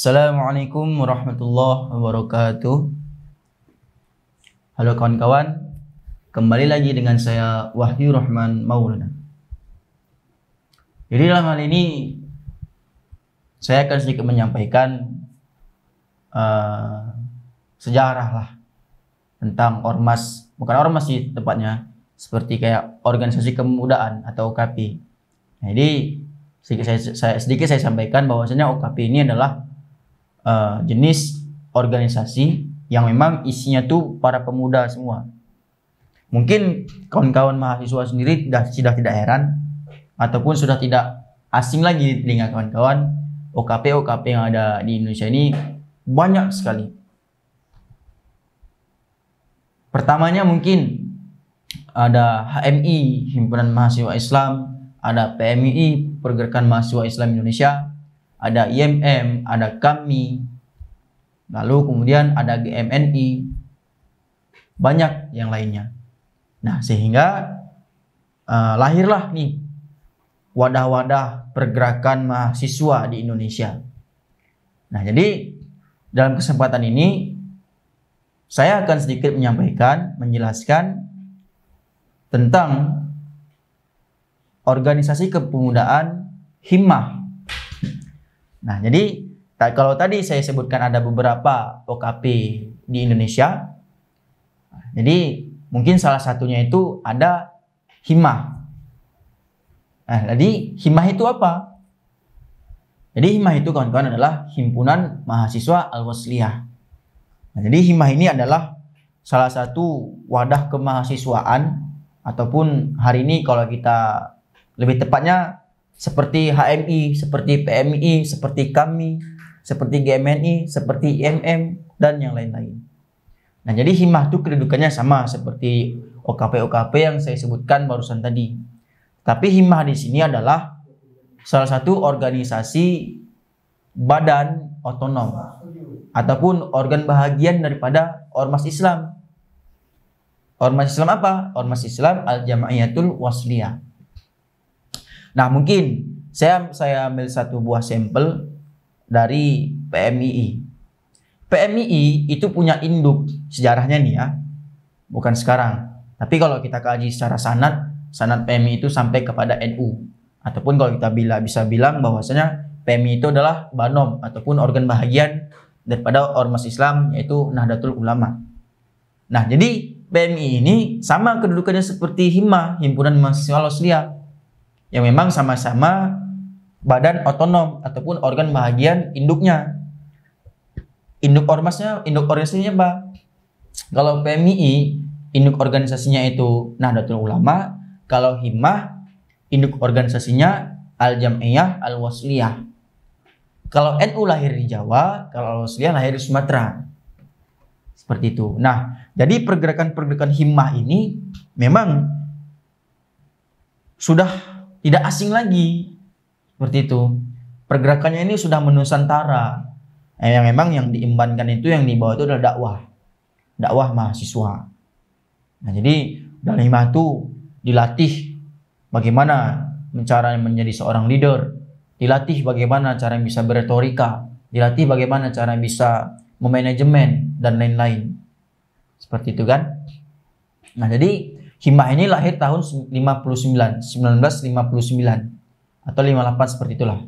Assalamualaikum warahmatullahi wabarakatuh. Halo kawan-kawan, kembali lagi dengan saya Wahyu Rahman Maulana. Jadi dalam hal ini saya akan sedikit menyampaikan uh, sejarah lah tentang ormas, bukan ormas sih tepatnya, seperti kayak organisasi kemudaan atau OKP. Nah, jadi sedikit saya, saya sedikit saya sampaikan bahwasanya OKP ini adalah uh, jenis organisasi yang memang isinya tuh para pemuda semua. Mungkin kawan-kawan mahasiswa sendiri sudah, sudah tidak heran ataupun sudah tidak asing lagi di telinga kawan-kawan OKP OKP yang ada di Indonesia ini banyak sekali. Pertamanya mungkin ada HMI Himpunan Mahasiswa Islam, ada PMII Pergerakan Mahasiswa Islam Indonesia, ada IMM, ada kami, lalu kemudian ada GMNI, banyak yang lainnya. Nah, sehingga uh, lahirlah nih wadah-wadah pergerakan mahasiswa di Indonesia. Nah, jadi dalam kesempatan ini saya akan sedikit menyampaikan, menjelaskan tentang organisasi kepemudaan Himmah Nah, jadi kalau tadi saya sebutkan ada beberapa OKP di Indonesia, jadi mungkin salah satunya itu ada himah. Nah, jadi himah itu apa? Jadi himah itu kawan-kawan adalah himpunan mahasiswa al-wasliyah. Nah, jadi himah ini adalah salah satu wadah kemahasiswaan ataupun hari ini kalau kita lebih tepatnya seperti HMI, seperti PMI, seperti kami, seperti GMNI, seperti IMM, dan yang lain-lain. Nah, jadi himah itu kedudukannya sama seperti OKP-OKP yang saya sebutkan barusan tadi. Tapi himah di sini adalah salah satu organisasi badan otonom ataupun organ bahagian daripada Ormas Islam. Ormas Islam apa? Ormas Islam Al-Jama'iyatul Wasliyah. Nah, mungkin saya saya ambil satu buah sampel dari PMII. PMII itu punya induk sejarahnya nih ya. Bukan sekarang. Tapi kalau kita kaji secara sanat, sanat PMI itu sampai kepada NU. Ataupun kalau kita bila bisa bilang bahwasanya PMI itu adalah banom ataupun organ bahagian daripada ormas Islam yaitu Nahdlatul Ulama. Nah, jadi PMI ini sama kedudukannya seperti HIMA, Himpunan Mahasiswa Loslia yang memang sama-sama badan otonom ataupun organ bahagian induknya. Induk ormasnya, induk organisasinya apa? Kalau PMI, induk organisasinya itu Nahdlatul Ulama. Kalau Himah, induk organisasinya Al-Jam'iyah Al-Wasliyah. Kalau NU lahir di Jawa, kalau al Wasliyah lahir di Sumatera. Seperti itu. Nah, jadi pergerakan-pergerakan Himah ini memang sudah tidak asing lagi. Seperti itu. Pergerakannya ini sudah menusantara. Eh, yang memang yang diimbankan itu yang dibawa itu adalah dakwah. Dakwah mahasiswa. Nah, jadi Dalimah itu dilatih bagaimana cara menjadi seorang leader, dilatih bagaimana cara bisa beretorika, dilatih bagaimana cara bisa memanajemen dan lain-lain. Seperti itu kan? Nah, jadi Himah ini lahir tahun 59, 1959 atau 58 seperti itulah.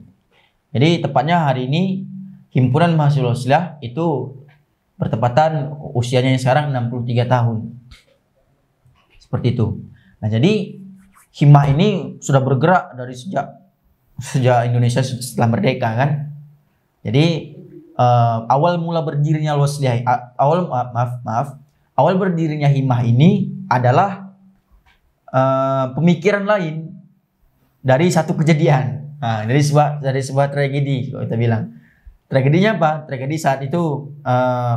Jadi tepatnya hari ini himpunan mahasiswa silah itu bertepatan usianya yang sekarang 63 tahun. Seperti itu. Nah, jadi himah ini sudah bergerak dari sejak sejak Indonesia setelah merdeka kan. Jadi uh, awal mula berdirinya Wasliah awal maaf maaf awal berdirinya himah ini adalah uh, pemikiran lain dari satu kejadian. Nah, dari sebuah dari sebuah tragedi kalau kita bilang. Tragedinya apa? Tragedi saat itu uh,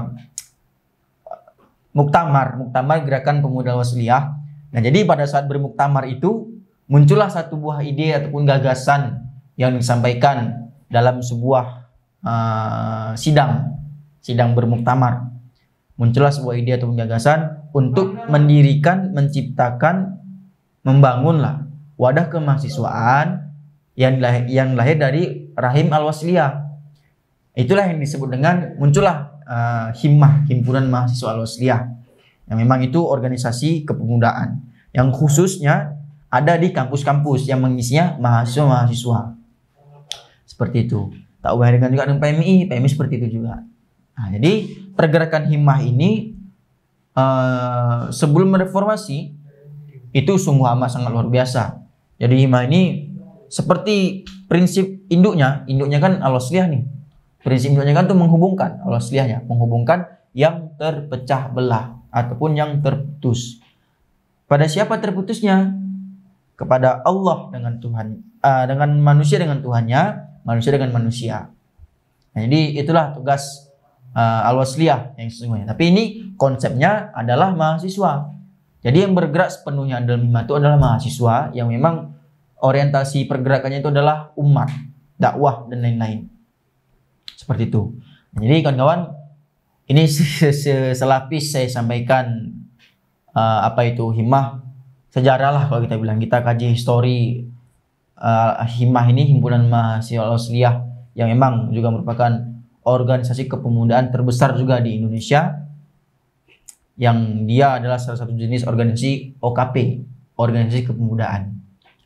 muktamar, muktamar gerakan pemuda wasliyah. Nah, jadi pada saat bermuktamar itu muncullah satu buah ide ataupun gagasan yang disampaikan dalam sebuah uh, sidang, sidang bermuktamar. Muncullah sebuah ide ataupun gagasan untuk mendirikan, menciptakan membangunlah wadah kemahasiswaan yang lahir, yang lahir dari rahim al-wasliyah. Itulah yang disebut dengan muncullah uh, himmah, himpunan mahasiswa al-wasliyah. Yang memang itu organisasi kepemudaan yang khususnya ada di kampus-kampus yang mengisinya mahasiswa-mahasiswa. Seperti itu. Tak ubah dengan juga dengan PMI, PMI seperti itu juga. Nah, jadi pergerakan himmah ini uh, sebelum reformasi itu sungguh amat sangat luar biasa. Jadi hima ini seperti prinsip induknya, induknya kan Allah Sliyah nih. Prinsip induknya kan tuh menghubungkan Allah Sliyahnya, menghubungkan yang terpecah belah ataupun yang terputus. Pada siapa terputusnya? Kepada Allah dengan Tuhan, uh, dengan manusia dengan Tuhannya, manusia dengan manusia. Nah, jadi itulah tugas uh, eh, al-wasliyah yang sesungguhnya. Tapi ini konsepnya adalah mahasiswa. Jadi yang bergerak sepenuhnya dalam lima itu adalah mahasiswa yang memang orientasi pergerakannya itu adalah umat, dakwah dan lain-lain. Seperti itu. Jadi kawan-kawan, ini selapis saya sampaikan uh, apa itu himah sejarah lah kalau kita bilang kita kaji histori uh, eh, himah ini himpunan mahasiswa Australia yang memang juga merupakan organisasi kepemudaan terbesar juga di Indonesia yang dia adalah salah satu jenis organisasi OKP, organisasi kepemudaan.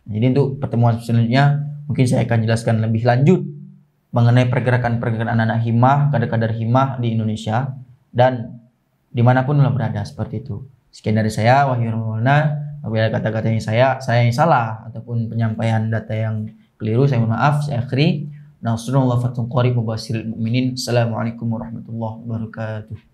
Jadi untuk pertemuan selanjutnya mungkin saya akan jelaskan lebih lanjut mengenai pergerakan-pergerakan anak-anak himah, kader-kader himah di Indonesia dan dimanapun lo berada seperti itu. Sekian dari saya, Wahyu Maulana. Apabila kata-kata yang saya, saya yang salah ataupun penyampaian data yang keliru, saya mohon maaf. Saya akhiri. Nasrullah Fatum Qari wa mu'minin. Assalamualaikum warahmatullahi wabarakatuh.